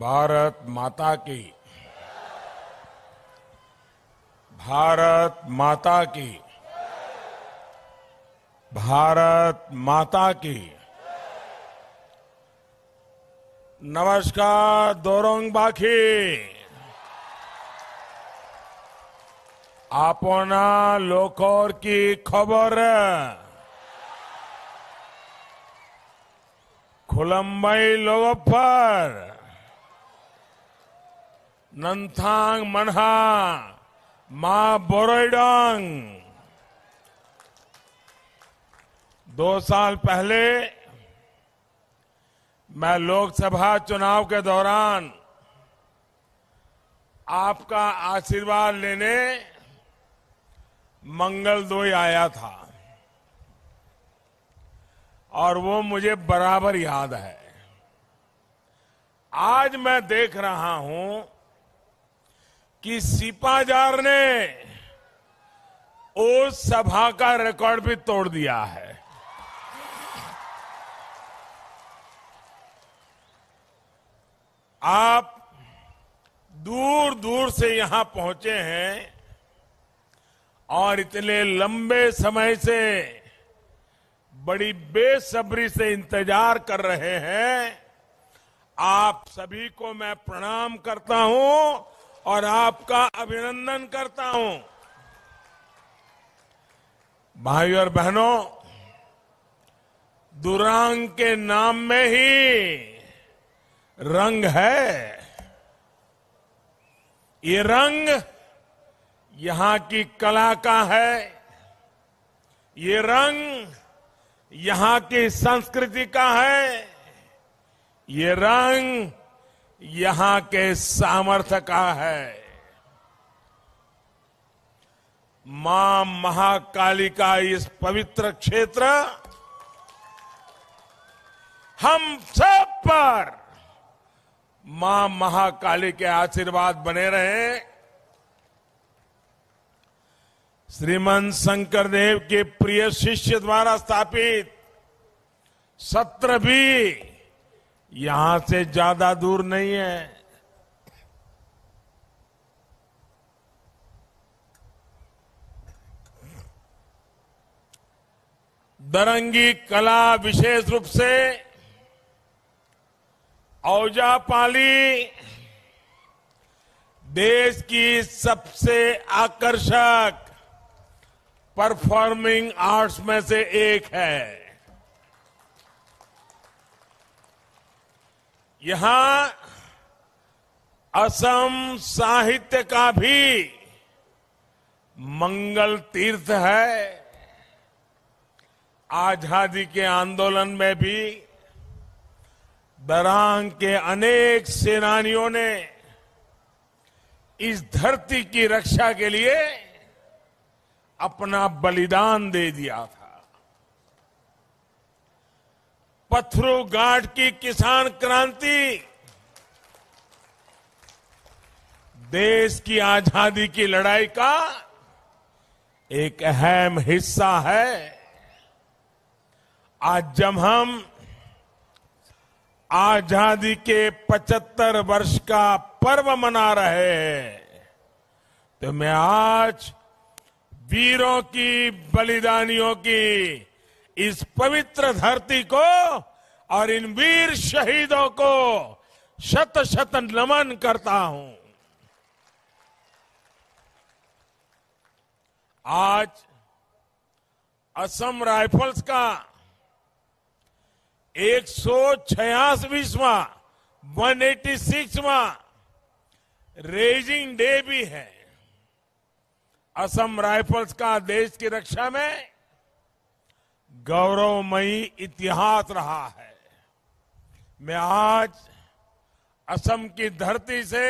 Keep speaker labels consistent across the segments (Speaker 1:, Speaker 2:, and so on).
Speaker 1: भारत माता की भारत माता की भारत माता की नमस्कार दोरंग बाखी आपना लोकोर की खबर खुलंबई लोग पर नंथांग मनहा मां बोरोडांग दो साल पहले मैं लोकसभा चुनाव के दौरान आपका आशीर्वाद लेने मंगलदोई आया था और वो मुझे बराबर याद है आज मैं देख रहा हूं कि सिपाजार ने उस सभा का रिकॉर्ड भी तोड़ दिया है आप दूर दूर से यहां पहुंचे हैं और इतने लंबे समय से बड़ी बेसब्री से इंतजार कर रहे हैं आप सभी को मैं प्रणाम करता हूं और आपका अभिनंदन करता हूं भाई और बहनों दुरांग के नाम में ही रंग है ये रंग यहां की कला का है ये रंग यहां की संस्कृति का है ये रंग यहां के सामर्थ्य का है मां महाकाली का इस पवित्र क्षेत्र हम सब पर मां महाकाली के आशीर्वाद बने रहे श्रीमन शंकर देव के प्रिय शिष्य द्वारा स्थापित सत्र भी यहां से ज्यादा दूर नहीं है दरंगी कला विशेष रूप से औजापाली देश की सबसे आकर्षक परफॉर्मिंग आर्ट्स में से एक है यहां असम साहित्य का भी मंगल तीर्थ है आजादी के आंदोलन में भी बरांग के अनेक सेनानियों ने इस धरती की रक्षा के लिए अपना बलिदान दे दिया था पथरू घाट की किसान क्रांति देश की आजादी की लड़ाई का एक अहम हिस्सा है आज जब हम आजादी के 75 वर्ष का पर्व मना रहे हैं तो मैं आज वीरों की बलिदानियों की इस पवित्र धरती को और इन वीर शहीदों को शत शत नमन करता हूं आज असम राइफल्स का एक सौ छियासवीसवा वन एटी सिक्सवा रेजिंग डे भी है असम राइफल्स का देश की रक्षा में गौरवमयी इतिहास रहा है मैं आज असम की धरती से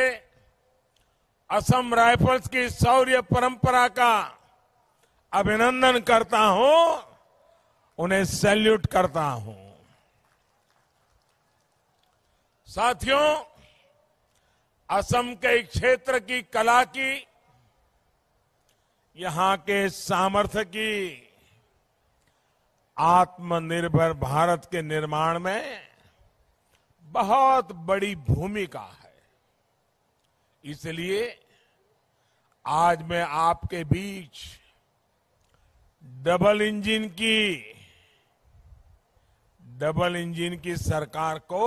Speaker 1: असम राइफल्स की शौर्य परंपरा का अभिनंदन करता हूं उन्हें सैल्यूट करता हूं साथियों असम के क्षेत्र की कला की यहां के सामर्थ्य की आत्मनिर्भर भारत के निर्माण में बहुत बड़ी भूमिका है इसलिए आज मैं आपके बीच डबल इंजन की डबल इंजन की सरकार को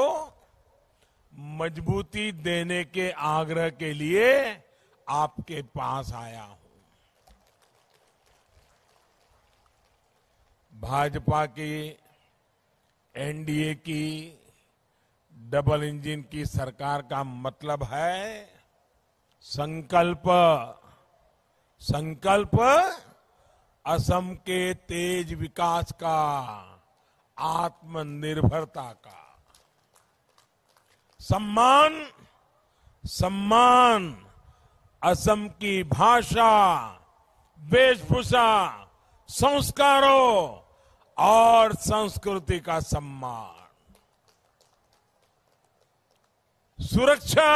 Speaker 1: मजबूती देने के आग्रह के लिए आपके पास आया हूं भाजपा की एनडीए की डबल इंजन की सरकार का मतलब है संकल्प संकल्प असम के तेज विकास का आत्मनिर्भरता का सम्मान सम्मान असम की भाषा वेशभूषा संस्कारों और संस्कृति का सम्मान सुरक्षा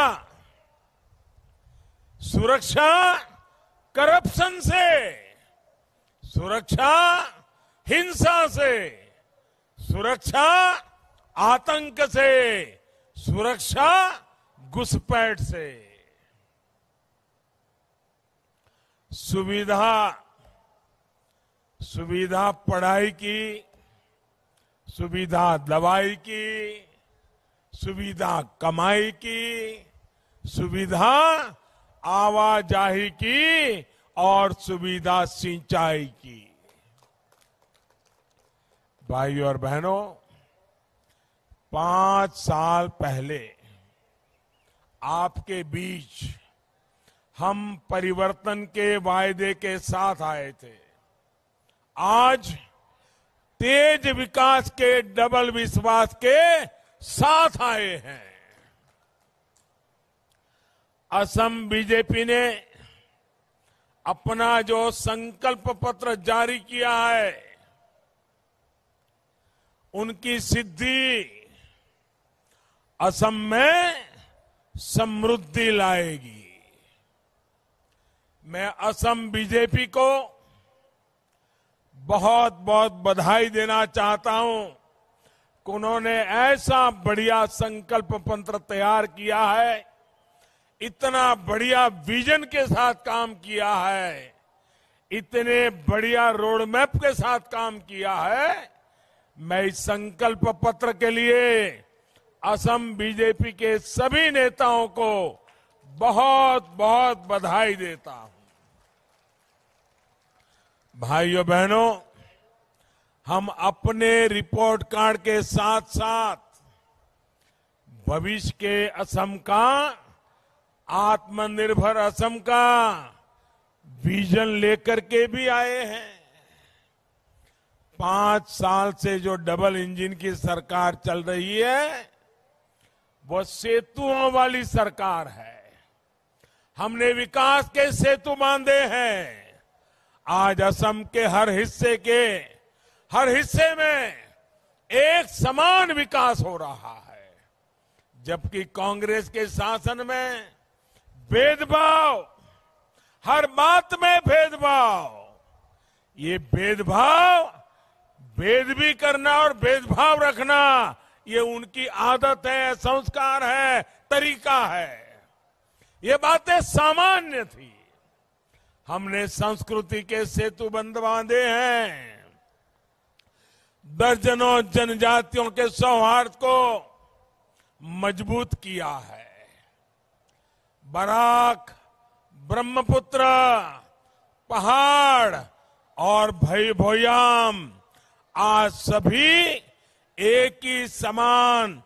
Speaker 1: सुरक्षा करप्शन से सुरक्षा हिंसा से सुरक्षा आतंक से सुरक्षा घुसपैठ से सुविधा सुविधा पढ़ाई की सुविधा दवाई की सुविधा कमाई की सुविधा आवाजाही की और सुविधा सिंचाई की भाई और बहनों पांच साल पहले आपके बीच हम परिवर्तन के वायदे के साथ आए थे आज तेज विकास के डबल विश्वास के साथ आए हैं असम बीजेपी ने अपना जो संकल्प पत्र जारी किया है उनकी सिद्धि असम में समृद्धि लाएगी मैं असम बीजेपी को बहुत बहुत बधाई देना चाहता हूं कि उन्होंने ऐसा बढ़िया संकल्प पत्र तैयार किया है इतना बढ़िया विजन के साथ काम किया है इतने बढ़िया रोड मैप के साथ काम किया है मैं इस संकल्प पत्र के लिए असम बीजेपी के सभी नेताओं को बहुत बहुत बधाई देता हूं भाइयों बहनों हम अपने रिपोर्ट कार्ड के साथ साथ भविष्य के असम का आत्मनिर्भर असम का विजन लेकर के भी आए हैं पांच साल से जो डबल इंजन की सरकार चल रही है वो सेतुओं वाली सरकार है हमने विकास के सेतु बांधे हैं आज असम के हर हिस्से के हर हिस्से में एक समान विकास हो रहा है जबकि कांग्रेस के शासन में भेदभाव हर बात में भेदभाव ये भेदभाव भेद भी करना और भेदभाव रखना ये उनकी आदत है संस्कार है तरीका है ये बातें सामान्य थी हमने संस्कृति के सेतु बंद बांधे हैं दर्जनों जनजातियों के सौहार्द को मजबूत किया है बराक ब्रह्मपुत्र पहाड़ और भई भोयाम आज सभी एक ही समान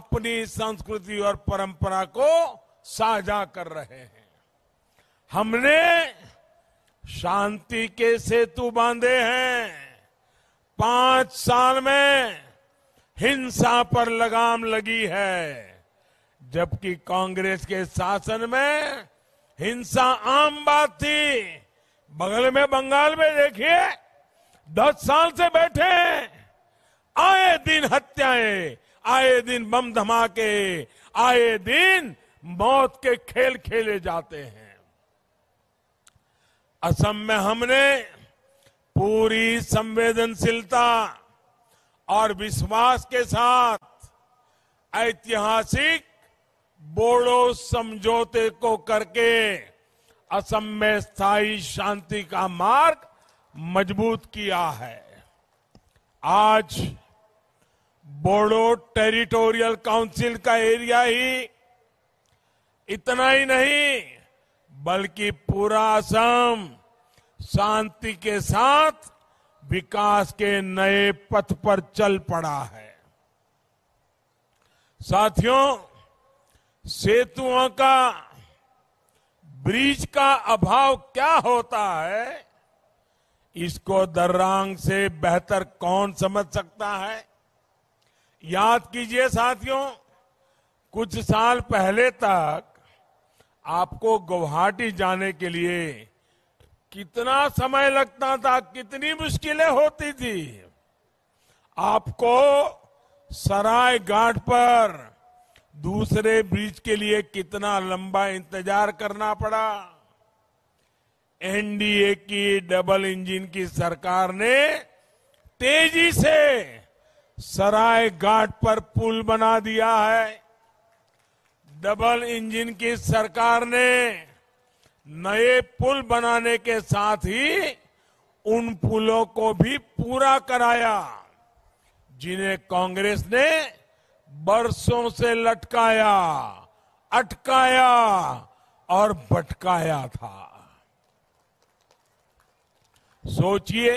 Speaker 1: अपनी संस्कृति और परंपरा को साझा कर रहे हैं हमने शांति के सेतु बांधे हैं पांच साल में हिंसा पर लगाम लगी है जबकि कांग्रेस के शासन में हिंसा आम बात थी बगल में बंगाल में देखिए दस साल से बैठे आए दिन हत्याएं आए दिन बम धमाके आए दिन मौत के खेल खेले जाते हैं असम में हमने पूरी संवेदनशीलता और विश्वास के साथ ऐतिहासिक बोडो समझौते को करके असम में स्थायी शांति का मार्ग मजबूत किया है आज बोडो टेरिटोरियल काउंसिल का एरिया ही इतना ही नहीं बल्कि पूरा असम शांति के साथ विकास के नए पथ पर चल पड़ा है साथियों सेतुओं का ब्रिज का अभाव क्या होता है इसको दर्रांग से बेहतर कौन समझ सकता है याद कीजिए साथियों कुछ साल पहले तक आपको गुवाहाटी जाने के लिए कितना समय लगता था कितनी मुश्किलें होती थी आपको सराय घाट पर दूसरे ब्रिज के लिए कितना लंबा इंतजार करना पड़ा एनडीए की डबल इंजन की सरकार ने तेजी से सराय घाट पर पुल बना दिया है डबल इंजन की सरकार ने नए पुल बनाने के साथ ही उन पुलों को भी पूरा कराया जिन्हें कांग्रेस ने बरसों से लटकाया अटकाया और भटकाया था सोचिए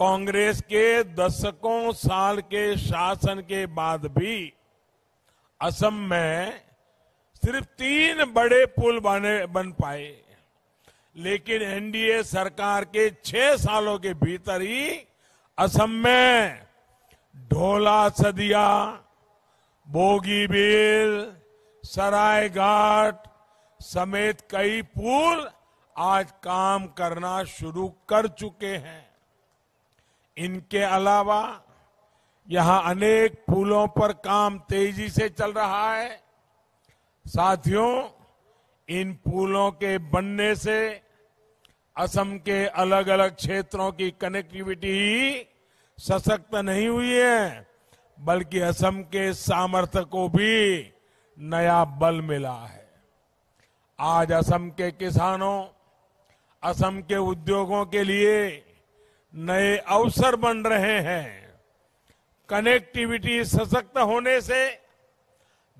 Speaker 1: कांग्रेस के दशकों साल के शासन के बाद भी असम में सिर्फ तीन बड़े पुल बने बन पाए लेकिन एनडीए सरकार के छह सालों के भीतर ही असम में ढोला सदिया बोगीबिल सरायघाट समेत कई पुल आज काम करना शुरू कर चुके हैं इनके अलावा यहां अनेक पुलों पर काम तेजी से चल रहा है साथियों इन पुलों के बनने से असम के अलग अलग क्षेत्रों की कनेक्टिविटी सशक्त नहीं हुई है बल्कि असम के सामर्थ्य को भी नया बल मिला है आज असम के किसानों असम के उद्योगों के लिए नए अवसर बन रहे हैं कनेक्टिविटी सशक्त होने से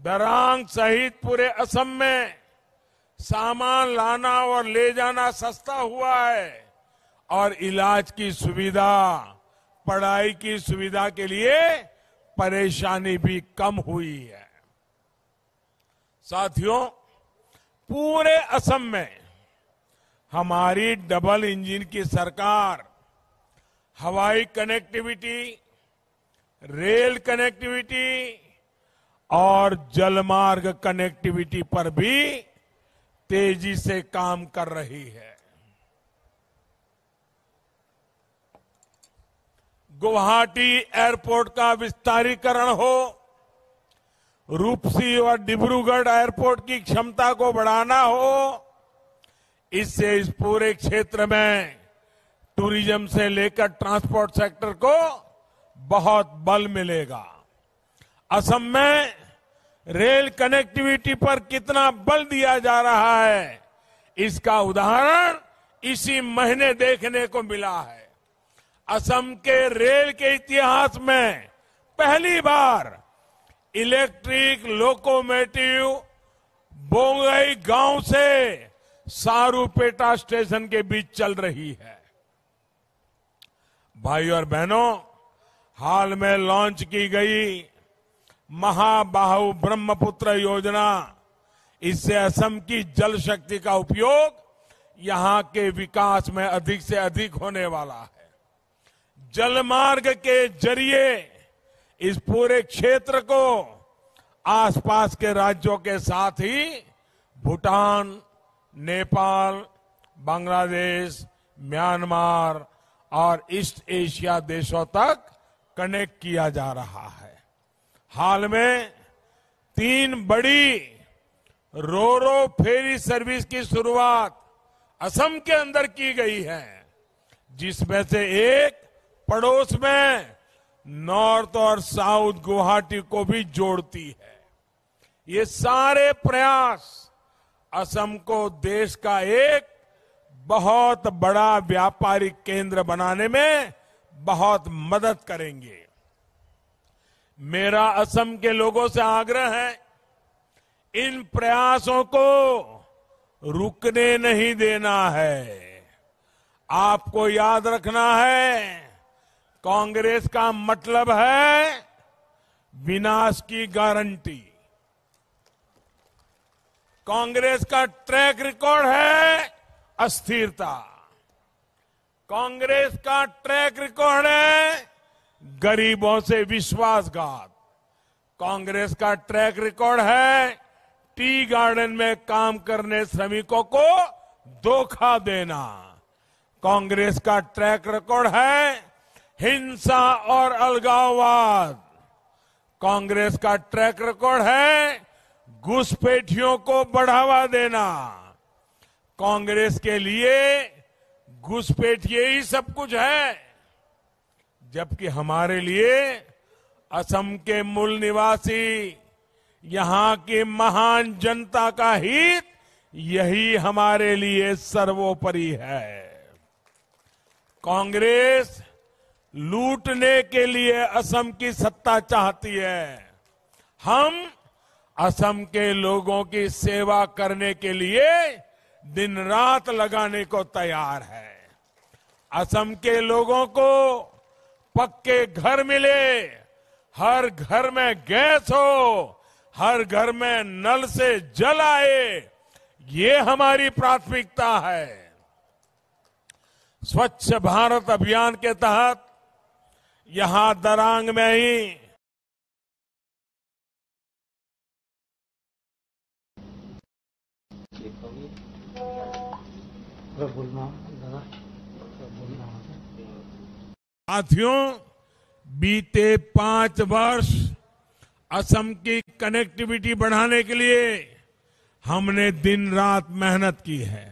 Speaker 1: दरांग सहित पूरे असम में सामान लाना और ले जाना सस्ता हुआ है और इलाज की सुविधा पढ़ाई की सुविधा के लिए परेशानी भी कम हुई है साथियों पूरे असम में हमारी डबल इंजन की सरकार हवाई कनेक्टिविटी रेल कनेक्टिविटी और जलमार्ग कनेक्टिविटी पर भी तेजी से काम कर रही है गुवाहाटी एयरपोर्ट का विस्तारीकरण हो रूपसी और डिब्रूगढ़ एयरपोर्ट की क्षमता को बढ़ाना हो इससे इस पूरे क्षेत्र में टूरिज्म से लेकर ट्रांसपोर्ट सेक्टर को बहुत बल मिलेगा असम में रेल कनेक्टिविटी पर कितना बल दिया जा रहा है इसका उदाहरण इसी महीने देखने को मिला है असम के रेल के इतिहास में पहली बार इलेक्ट्रिक लोकोमेटिव बोंगई गांव से सारूपेटा स्टेशन के बीच चल रही है भाई और बहनों हाल में लॉन्च की गई महाबाहु ब्रह्मपुत्र योजना इससे असम की जल शक्ति का उपयोग यहां के विकास में अधिक से अधिक होने वाला है जलमार्ग के जरिए इस पूरे क्षेत्र को आसपास के राज्यों के साथ ही भूटान नेपाल बांग्लादेश म्यांमार और ईस्ट एशिया देशों तक कनेक्ट किया जा रहा है हाल में तीन बड़ी रो रो फेरी सर्विस की शुरुआत असम के अंदर की गई है जिसमें से एक पड़ोस में नॉर्थ और साउथ गुवाहाटी को भी जोड़ती है ये सारे प्रयास असम को देश का एक बहुत बड़ा व्यापारिक केंद्र बनाने में बहुत मदद करेंगे मेरा असम के लोगों से आग्रह है इन प्रयासों को रुकने नहीं देना है आपको याद रखना है कांग्रेस का मतलब है विनाश की गारंटी कांग्रेस का ट्रैक रिकॉर्ड है अस्थिरता कांग्रेस का ट्रैक रिकॉर्ड है गरीबों से विश्वासघात कांग्रेस का ट्रैक रिकॉर्ड है टी गार्डन में काम करने श्रमिकों को धोखा देना कांग्रेस का ट्रैक रिकॉर्ड है हिंसा और अलगाववाद कांग्रेस का ट्रैक रिकॉर्ड है घुसपैठियों को बढ़ावा देना कांग्रेस के लिए घुसपैठ ये ही सब कुछ है जबकि हमारे लिए असम के मूल निवासी यहां की महान जनता का हित यही हमारे लिए सर्वोपरि है कांग्रेस लूटने के लिए असम की सत्ता चाहती है हम असम के लोगों की सेवा करने के लिए दिन रात लगाने को तैयार है असम के लोगों को पक्के घर मिले हर घर में गैस हो हर घर में नल से जल आए ये हमारी प्राथमिकता है स्वच्छ भारत अभियान के तहत यहां दरांग में ही साथियों बीते पांच वर्ष असम की कनेक्टिविटी बढ़ाने के लिए हमने दिन रात मेहनत की है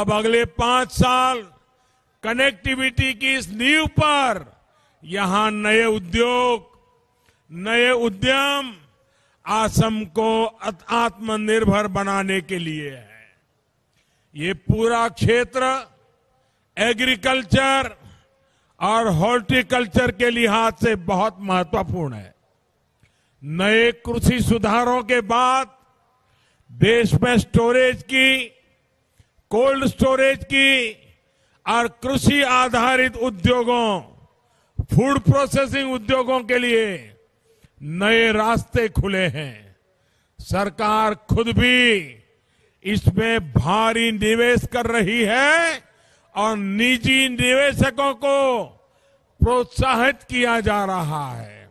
Speaker 1: अब अगले पांच साल कनेक्टिविटी की इस नींव पर यहां नए उद्योग नए उद्यम असम को आत्मनिर्भर बनाने के लिए है ये पूरा क्षेत्र एग्रीकल्चर और हॉर्टिकल्चर के लिहाज से बहुत महत्वपूर्ण है नए कृषि सुधारों के बाद देश में स्टोरेज की कोल्ड स्टोरेज की और कृषि आधारित उद्योगों फूड प्रोसेसिंग उद्योगों के लिए नए रास्ते खुले हैं सरकार खुद भी इसमें भारी निवेश कर रही है और निजी निवेशकों को प्रोत्साहित किया जा रहा है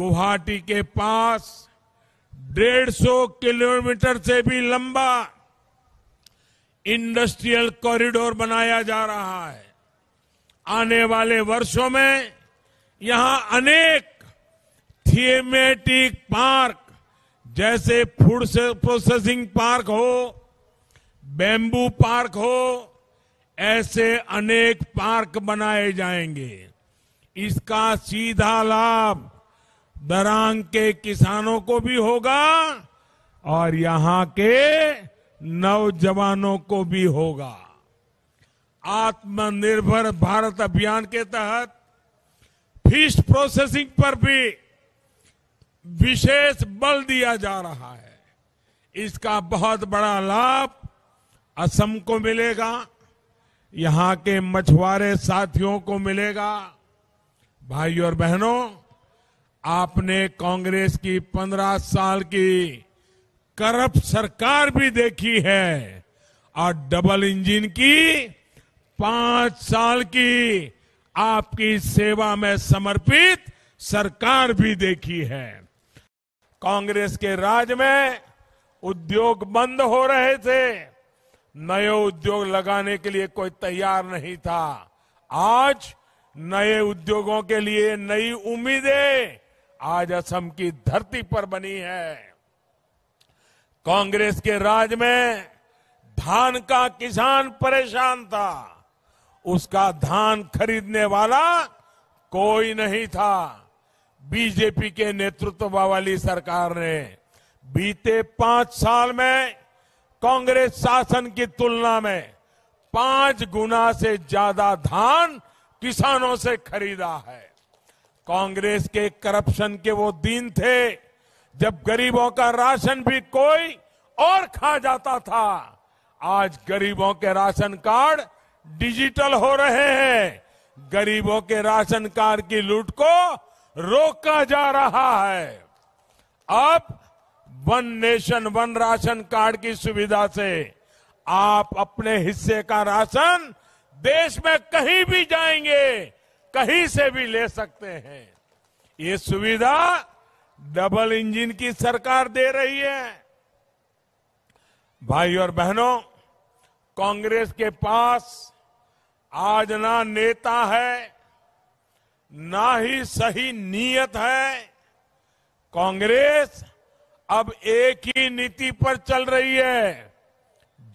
Speaker 1: गुवाहाटी के पास 150 किलोमीटर से भी लंबा इंडस्ट्रियल कॉरिडोर बनाया जा रहा है आने वाले वर्षों में यहां अनेक थीमेटिक पार्क जैसे फूड प्रोसेसिंग पार्क हो बेम्बू पार्क हो ऐसे अनेक पार्क बनाए जाएंगे इसका सीधा लाभ दरांग के किसानों को भी होगा और यहां के नौजवानों को भी होगा आत्मनिर्भर भारत अभियान के तहत फिश प्रोसेसिंग पर भी विशेष बल दिया जा रहा है इसका बहुत बड़ा लाभ असम को मिलेगा यहां के मछुआरे साथियों को मिलेगा भाइयों और बहनों आपने कांग्रेस की पंद्रह साल की करप्ट सरकार भी देखी है और डबल इंजन की पांच साल की आपकी सेवा में समर्पित सरकार भी देखी है कांग्रेस के राज में उद्योग बंद हो रहे थे नए उद्योग लगाने के लिए कोई तैयार नहीं था आज नए उद्योगों के लिए नई उम्मीदें आज असम की धरती पर बनी है कांग्रेस के राज में धान का किसान परेशान था उसका धान खरीदने वाला कोई नहीं था बीजेपी के नेतृत्व वाली सरकार ने बीते पांच साल में कांग्रेस शासन की तुलना में पांच गुना से ज्यादा धान किसानों से खरीदा है कांग्रेस के करप्शन के वो दिन थे जब गरीबों का राशन भी कोई और खा जाता था आज गरीबों के राशन कार्ड डिजिटल हो रहे हैं गरीबों के राशन कार्ड की लूट को रोका जा रहा है अब one nation one ration card की सुविधा से आप अपने हिस्से का राशन देश में कहीं भी जाएंगे कहीं से भी ले सकते हैं ये सुविधा डबल इंजन की सरकार दे रही है भाई और बहनों कांग्रेस के पास आज ना नेता है ना ही सही नीयत है कांग्रेस अब एक ही नीति पर चल रही है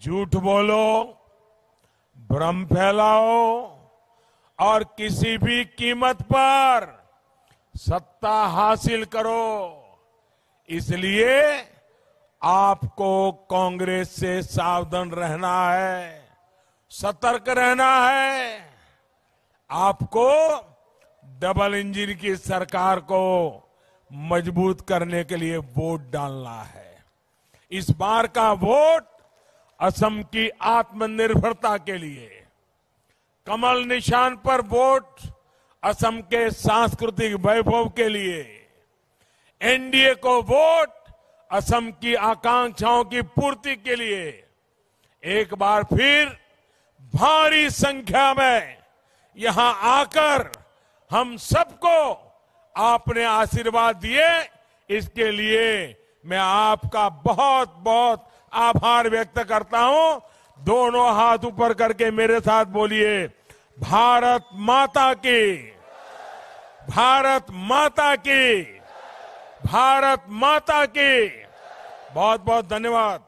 Speaker 1: झूठ बोलो भ्रम फैलाओ और किसी भी कीमत पर सत्ता हासिल करो इसलिए आपको कांग्रेस से सावधान रहना है सतर्क रहना है आपको डबल इंजन की सरकार को मजबूत करने के लिए वोट डालना है इस बार का वोट असम की आत्मनिर्भरता के लिए कमल निशान पर वोट असम के सांस्कृतिक वैभव के लिए एनडीए को वोट असम की आकांक्षाओं की पूर्ति के लिए एक बार फिर भारी संख्या में यहां आकर हम सबको आपने आशीर्वाद दिए इसके लिए मैं आपका बहुत बहुत आभार व्यक्त करता हूं दोनों हाथ ऊपर करके मेरे साथ बोलिए भारत माता की भारत माता की भारत माता की बहुत बहुत धन्यवाद